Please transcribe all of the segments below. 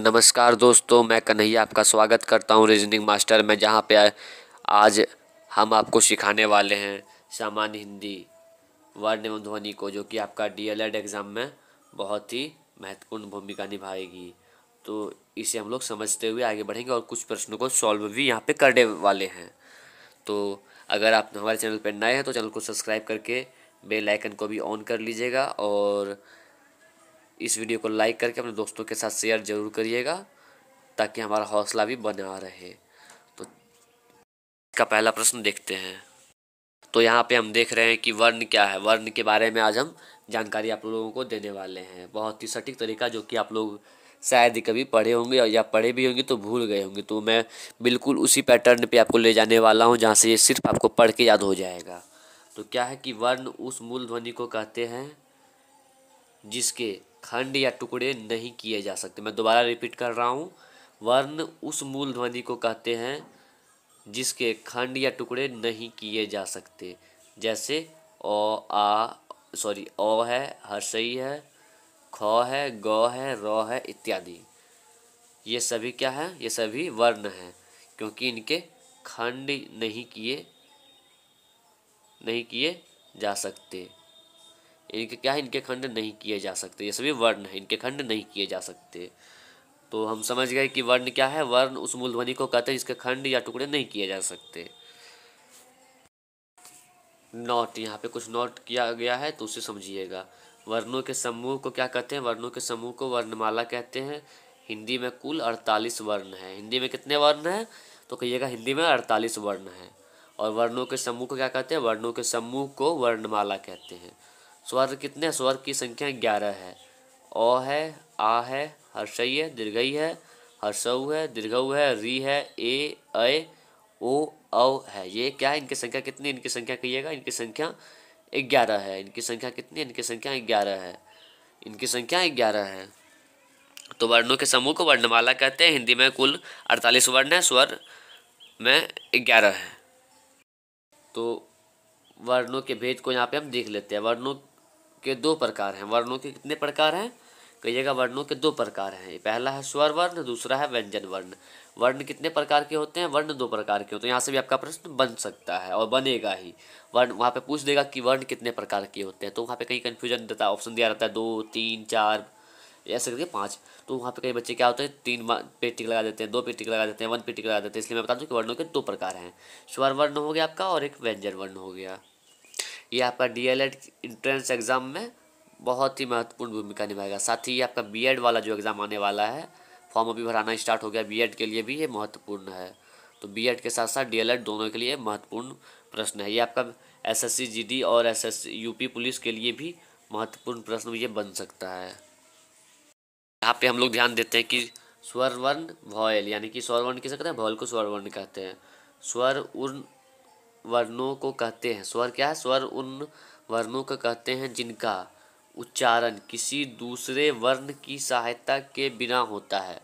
नमस्कार दोस्तों मैं कन्हैया आपका स्वागत करता हूँ रीजनिंग मास्टर में जहाँ पे आज हम आपको सिखाने वाले हैं सामान्य हिंदी वर्ण एवं ध्वनि को जो कि आपका डीएलएड एग्ज़ाम में बहुत ही महत्वपूर्ण भूमिका निभाएगी तो इसे हम लोग समझते हुए आगे बढ़ेंगे और कुछ प्रश्नों को सॉल्व भी यहाँ पर करने वाले हैं तो अगर आप हमारे चैनल पर नए हैं तो चैनल को सब्सक्राइब करके बेल आइकन को भी ऑन कर लीजिएगा और इस वीडियो को लाइक करके अपने दोस्तों के साथ शेयर जरूर करिएगा ताकि हमारा हौसला भी बना रहे तो इसका पहला प्रश्न देखते हैं तो यहाँ पे हम देख रहे हैं कि वर्ण क्या है वर्ण के बारे में आज हम जानकारी आप लोगों को देने वाले हैं बहुत ही सटीक तरीका जो कि आप लोग शायद कभी पढ़े होंगे या पढ़े भी होंगे तो भूल गए होंगे तो मैं बिल्कुल उसी पैटर्न पे आपको ले जाने वाला हूँ जहाँ से ये सिर्फ आपको पढ़ के याद हो जाएगा तो क्या है कि वर्ण उस मूल ध्वनि को कहते हैं जिसके खंड या टुकड़े नहीं किए जा सकते मैं दोबारा रिपीट कर रहा हूँ वर्ण उस मूल ध्वनि को कहते हैं जिसके खंड या टुकड़े नहीं किए जा सकते जैसे ओ आ सॉरी ओ है हर्षई है ख है ग है र है इत्यादि ये सभी क्या है ये सभी वर्ण हैं क्योंकि इनके खंड नहीं किए नहीं किए जा सकते इनके क्या है इनके खंड नहीं किए जा सकते ये सभी वर्ण हैं इनके खंड नहीं किए जा सकते तो हम समझ गए कि वर्ण क्या है वर्ण उस मूल ध्वनि को कहते हैं जिसके खंड या टुकड़े नहीं किए जा सकते नोट यहाँ पे कुछ नोट किया गया है तो उसे समझिएगा वर्णों के समूह को क्या कहते हैं वर्णों के समूह को वर्णमाला कहते हैं हिंदी में कुल अड़तालीस वर्ण है हिंदी में कितने वर्ण हैं तो कहिएगा हिंदी में अड़तालीस वर्ण हैं और वर्णों के समूह को क्या कहते हैं वर्णों के समूह को वर्णमाला कहते हैं स्वर कितने स्वर की संख्या ग्यारह है ओ है आ है हर्षई है दीर्घई है हर्षव है दीर्घ है री है ए ए ओ अव है ये क्या है इनकी संख्या कितनी इनकी संख्या कहिएगा इनकी संख्या ग्यारह है इनकी संख्या कितनी इनकी संख्या ग्यारह है इनकी संख्या ग्यारह है तो वर्णों के समूह को वर्णमाला कहते हैं हिंदी में कुल अड़तालीस वर्ण है स्वर में ग्यारह है तो वर्णों के भेद को यहाँ पे हम देख लेते हैं वर्णों के दो प्रकार हैं वर्णों के कितने प्रकार हैं कहिएगा वर्णों के दो प्रकार हैं पहला है स्वर वर्ण दूसरा है व्यंजन वर्ण वर्ण कितने प्रकार के होते हैं वर्ण दो प्रकार के होते हैं यहाँ से भी आपका प्रश्न बन सकता है और बनेगा ही वर्ण वहाँ पे पूछ देगा कि वर्ण कितने प्रकार के होते हैं तो वहाँ पे कहीं कन्फ्यूजन देता है ऑप्शन दिया रहता है दो तीन चार ऐसे करके पाँच तो वहाँ पे कई बच्चे क्या होते हैं तीन पेटिक लगा देते हैं दो पेटिक लगा देते हैं वन पेटिक लगा देते हैं इसलिए मैं बता दूँ कि वर्णों के दो प्रकार हैं स्वर वर्ण हो गया आपका और एक व्यंजन वर्ण हो गया ये आपका डीएलएड एंट्रेंस एग्ज़ाम में बहुत ही महत्वपूर्ण भूमिका निभाएगा साथ ही ये आपका बीएड वाला जो एग्ज़ाम आने वाला है फॉर्म अभी भराना स्टार्ट हो गया बीएड के लिए भी ये महत्वपूर्ण है तो बीएड के साथ साथ डीएलएड दोनों के लिए महत्वपूर्ण प्रश्न है ये आपका एसएससी जीडी और एसएससी यूपी पुलिस के लिए भी महत्वपूर्ण प्रश्न ये बन सकता है यहाँ पे हम लोग ध्यान देते हैं कि स्वरवर्ण भॉयल यानी कि स्वरवर्ण किसे कहते हैं भॉयल को स्वरवर्ण कहते हैं स्वर उर्ण वर्णों को कहते हैं स्वर क्या है स्वर उन वर्णों को कहते हैं जिनका उच्चारण किसी दूसरे वर्ण की सहायता के बिना होता है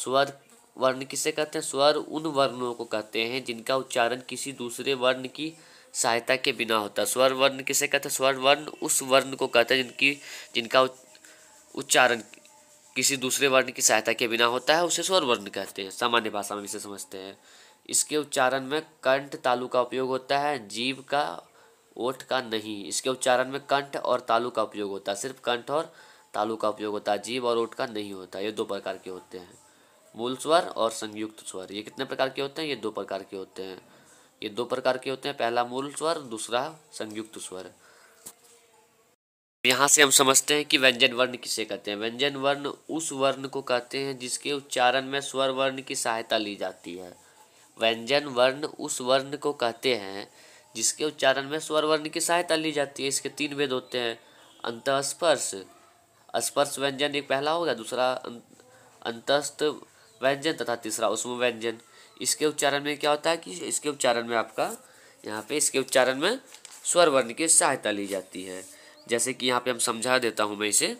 स्वर वर्ण किसे कहते हैं स्वर उन वर्णों को कहते हैं जिनका उच्चारण किसी दूसरे वर्ण की सहायता के बिना होता है स्वर वर्ण किसे कहते हैं स्वर वर्ण उस वर्ण को कहते हैं जिनकी जिनका उच्चारण किसी दूसरे वर्ण की सहायता के बिना होता है उसे स्वर वर्ण कहते हैं सामान्य भाषा में इसे समझते हैं इसके उच्चारण में कंठ तालु का उपयोग होता है जीव का ओठ का नहीं इसके उच्चारण में कंठ और तालु का उपयोग होता है सिर्फ कंठ और तालु का उपयोग होता है जीव और ओठ का नहीं होता ये दो प्रकार के होते हैं मूल स्वर और संयुक्त स्वर ये कितने प्रकार के होते हैं ये दो प्रकार के होते हैं ये दो प्रकार के होते हैं पहला मूल स्वर दूसरा संयुक्त स्वर यहाँ से हम समझते हैं कि व्यंजन वर्ण किसे कहते हैं व्यंजन वर्ण उस वर्ण को कहते हैं जिसके उच्चारण में स्वर वर्ण की सहायता ली जाती है व्यंजन वर्ण उस वर्ण को कहते हैं जिसके उच्चारण में स्वर वर्ण की सहायता ली जाती है इसके तीन भेद होते हैं अंतस्पर्श स्पर्श व्यंजन एक पहला होगा दूसरा अं-, अंतस्थ व्यंजन तथा तीसरा उसम व्यंजन इसके उच्चारण में क्या होता है कि इसके उच्चारण में आपका यहाँ पे इसके उच्चारण में स्वर वर्ण की सहायता ली जाती है जैसे कि यहाँ पे हम समझा देता हूँ मैं इसे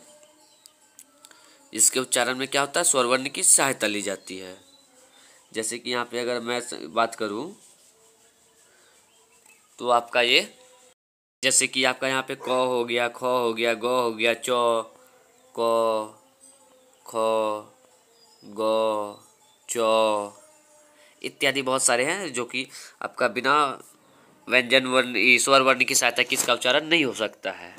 इसके उच्चारण में क्या होता है स्वर वर्ण की सहायता ली जाती है जैसे कि यहाँ पे अगर मैं बात करूँ तो आपका ये जैसे कि आपका यहाँ पे क हो गया ख हो गया ग हो गया च क ख ग च इत्यादि बहुत सारे हैं जो कि आपका बिना व्यंजन वर्ण ईश्वर वर्ण की सहायता की इसका उच्चारण नहीं हो सकता है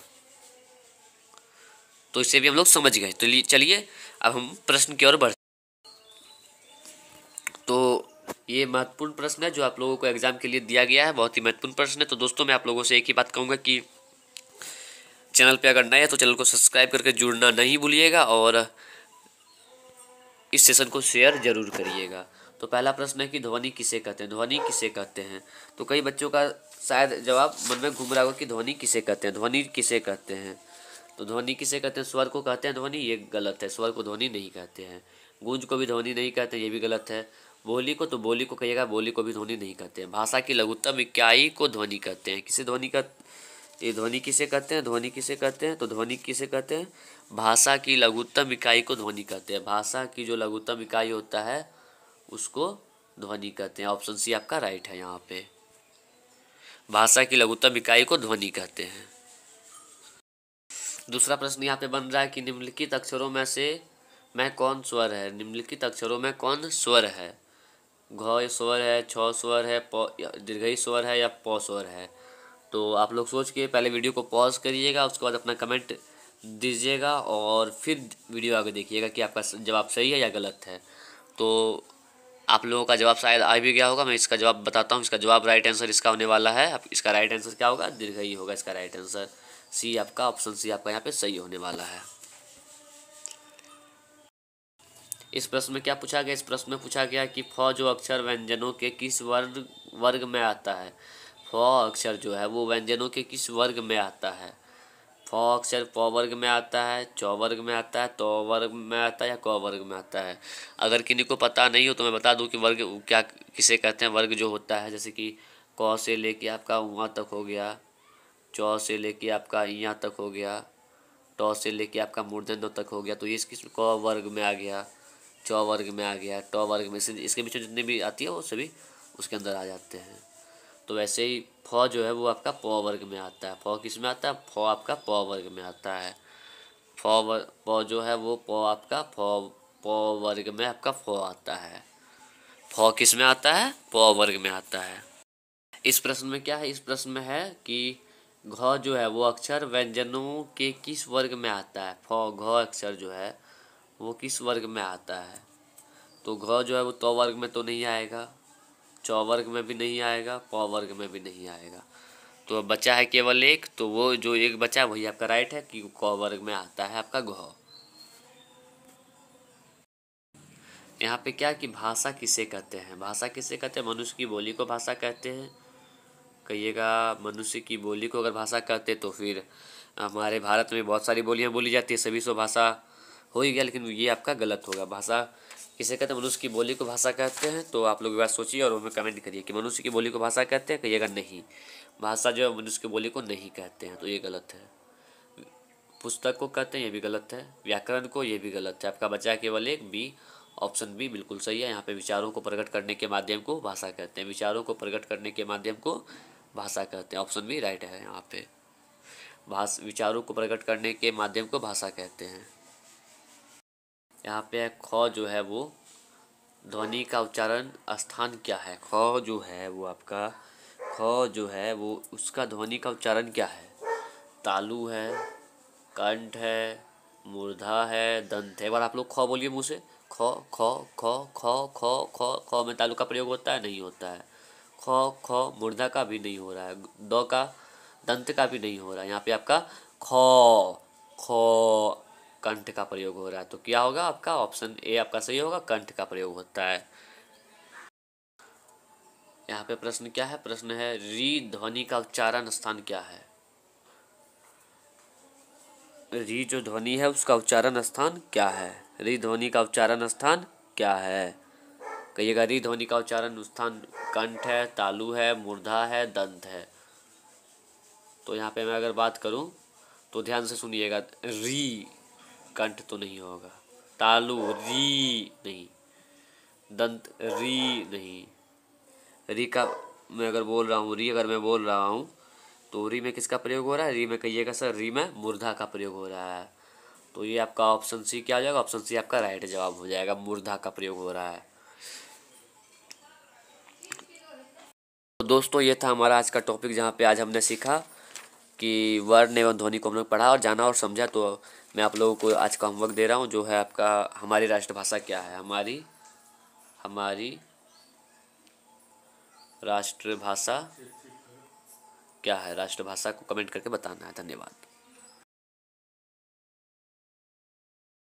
तो इसे भी हम लोग समझ गए तो चलिए अब हम प्रश्न की ओर बढ़ तो ये महत्वपूर्ण प्रश्न है जो आप लोगों को एग्जाम के लिए दिया गया है बहुत ही महत्वपूर्ण प्रश्न है तो दोस्तों मैं आप लोगों से एक ही बात कहूँगा कि चैनल पे अगर नए हैं तो चैनल को सब्सक्राइब करके जुड़ना नहीं भूलिएगा और इस सेशन को शेयर जरूर करिएगा तो पहला प्रश्न है कि ध्वनि किसे कहते हैं ध्वनि किसे कहते हैं तो कई बच्चों का शायद जवाब मन में घूम रहा होगा कि ध्वनि किसे कहते हैं ध्वनि किसे कहते हैं तो ध्वनि किसे कहते हैं स्वर को कहते हैं ध्वनि ये गलत है स्वर को ध्वनि नहीं कहते हैं गूंज को भी ध्वनि नहीं कहते ये भी गलत है बोली को तो बोली को कहिएगा बोली को भी ध्वनि नहीं कहते हैं भाषा की लघुत्तम इकाई को ध्वनि कहते हैं किसे ध्वनि का ये ध्वनि किसे कहते हैं ध्वनि किसे कहते हैं तो ध्वनि किसे कहते हैं भाषा की लघुत्तम इकाई को ध्वनि कहते हैं भाषा की जो लघुत्तम इकाई होता है उसको ध्वनि कहते हैं ऑप्शन सी आपका राइट है यहाँ पे भाषा की लघुत्तम इकाई को ध्वनि कहते हैं दूसरा प्रश्न यहाँ पे बन रहा है कि निम्नलिखित अक्षरों में से मैं कौन स्वर है निम्नलिखित अक्षरों में कौन स्वर है घ स्वर है छ स्वर है दीर्घई स्वर है या प स्वर है तो आप लोग सोच के पहले वीडियो को पॉज करिएगा उसके बाद अपना कमेंट दीजिएगा और फिर वीडियो आगे देखिएगा कि आपका जवाब सही है या गलत है तो आप लोगों का जवाब शायद आ भी गया होगा मैं इसका जवाब बताता हूँ इसका जवाब राइट आंसर इसका होने वाला है अब इसका राइट आंसर क्या होगा दीर्घ ही होगा इसका राइट आंसर सी आपका ऑप्शन सी आपका यहाँ पे सही होने वाला है इस प्रश्न में क्या पूछा गया इस प्रश्न में पूछा गया कि फ जो अक्षर व्यंजनों के किस वर्ग वर्ग में आता है फ अक्षर जो है वो व्यंजनों के किस वर्ग में आता है फ अक्षर प वर्ग में आता है च वर्ग में आता है तो वर्ग में आता है या क वर्ग में आता है अगर किन्हीं को पता नहीं हो तो मैं बता दूं कि वर्ग क्या किसे कहते हैं वर्ग जो होता है जैसे कि क से लेके आपका वहाँ तक हो गया चौ से लेके आपका यहाँ तक हो गया टॉ से लेके आपका मूर्धन तक हो गया तो ये इस किस क वर्ग में आ गया च वर्ग में आ गया ट वर्ग में इसके, इसके बीच में जितनी भी आती है वो सभी उसके अंदर आ जाते हैं तो वैसे ही फ जो है वो आपका प वर्ग में आता है फ किस में आता है फ आपका प वर्ग में आता है फ वर्ग प जो है वो प आपका फ प वर्ग में आपका फ आता है फ किस में आता है प वर्ग में आता है इस प्रश्न में क्या है इस प्रश्न में है कि घ जो है वो अक्षर व्यंजनों के किस वर्ग में आता है फ घ अक्षर जो है वो किस वर्ग में आता है तो घ जो है वो तो वर्ग में तो नहीं आएगा च वर्ग में भी नहीं आएगा प वर्ग में भी नहीं आएगा तो अब बचा है केवल एक तो वो जो एक बचा वही आपका राइट है कि क वर्ग में आता है आपका घ यहाँ पे क्या कि भाषा किसे कहते हैं भाषा किसे कहते हैं मनुष्य की बोली को भाषा कहते हैं कहिएगा मनुष्य की बोली को अगर भाषा कहते तो फिर हमारे भारत में बहुत सारी बोलियाँ बोली जाती है सभी सो भाषा हो ही गया लेकिन ये आपका गलत होगा भाषा किसे कहते हैं मनुष्य की बोली को भाषा कहते हैं तो आप लोग एक बार सोचिए और हमें कमेंट करिए कि मनुष्य की बोली को भाषा कहते हैं कहिएगा नहीं भाषा जो है मनुष्य की बोली को नहीं कहते हैं तो ये गलत है पुस्तक को कहते हैं ये भी गलत है व्याकरण को ये भी गलत है आपका बचा केवल एक बी ऑप्शन बी बिल्कुल सही है यहाँ पे विचारों को प्रकट करने के माध्यम को भाषा कहते हैं विचारों को प्रकट करने के माध्यम को भाषा कहते हैं ऑप्शन बी राइट है यहाँ पे भाषा विचारों को प्रकट करने के माध्यम को भाषा कहते हैं यहाँ पे ख जो है वो ध्वनि का उच्चारण स्थान क्या है ख जो है वो आपका ख जो है वो उसका ध्वनि का उच्चारण क्या है तालु है कंठ है मूर्धा है दंत है बार आप लोग ख बोलिए मुँह से ख ख ख ख ख ख ख में तालु का प्रयोग होता है नहीं होता है ख ख मुर्दा का भी नहीं हो रहा है द का दंत का भी नहीं हो रहा है यहाँ पे आपका ख ख कंठ का प्रयोग हो रहा है तो क्या होगा आपका ऑप्शन ए आपका सही होगा कंठ का प्रयोग होता है यहाँ पे प्रश्न क्या है प्रश्न है री ध्वनि का उच्चारण स्थान क्या है री जो ध्वनि है उसका उच्चारण स्थान क्या है री ध्वनि का उच्चारण स्थान क्या है कहिएगा री ध्वनि का उच्चारण स्थान कंठ है तालु है मूर्धा है दंत है तो यहाँ पे मैं अगर बात करूँ तो ध्यान से सुनिएगा री कंठ तो नहीं होगा तालु री नहीं दंत री नहीं री का मैं अगर बोल रहा हूँ री अगर मैं बोल रहा हूँ तो री में किसका प्रयोग हो रहा है री में कहिएगा सर री में मुर्धा का प्रयोग हो रहा है तो ये आपका ऑप्शन सी क्या हो जाएगा ऑप्शन सी आपका राइट जवाब हो जाएगा मुर्धा का प्रयोग हो रहा है तो दोस्तों ये था हमारा आज का टॉपिक जहाँ पे आज हमने सीखा कि वर्ण एवं ध्वनि को हमने पढ़ा और जाना और समझा तो मैं आप लोगों को आज का होमवर्क दे रहा हूँ जो है आपका हमारी राष्ट्रभाषा क्या है हमारी हमारी राष्ट्रभाषा क्या है राष्ट्रभाषा को कमेंट करके बताना है धन्यवाद